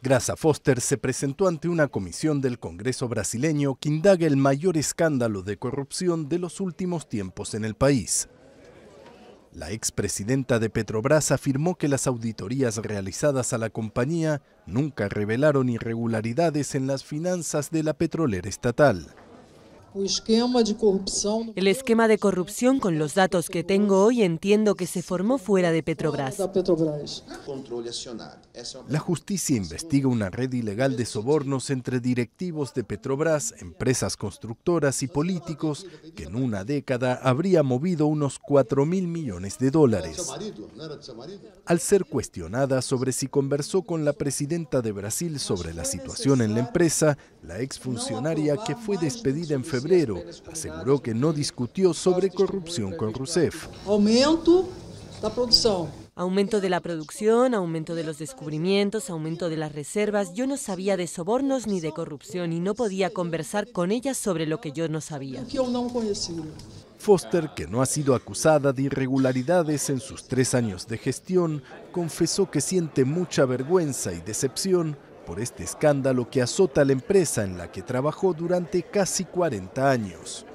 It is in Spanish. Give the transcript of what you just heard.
Grasa Foster se presentó ante una comisión del Congreso brasileño que indaga el mayor escándalo de corrupción de los últimos tiempos en el país. La expresidenta de Petrobras afirmó que las auditorías realizadas a la compañía nunca revelaron irregularidades en las finanzas de la petrolera estatal. El esquema de corrupción, con los datos que tengo hoy, entiendo que se formó fuera de Petrobras. La justicia investiga una red ilegal de sobornos entre directivos de Petrobras, empresas constructoras y políticos que en una década habría movido unos 4 mil millones de dólares. Al ser cuestionada sobre si conversó con la presidenta de Brasil sobre la situación en la empresa, la exfuncionaria que fue despedida en febrero febrero, aseguró que no discutió sobre corrupción con Rousseff. Aumento Aumento de la producción, aumento de los descubrimientos, aumento de las reservas. Yo no sabía de sobornos ni de corrupción y no podía conversar con ella sobre lo que yo no sabía. Foster, que no ha sido acusada de irregularidades en sus tres años de gestión, confesó que siente mucha vergüenza y decepción por este escándalo que azota la empresa en la que trabajó durante casi 40 años.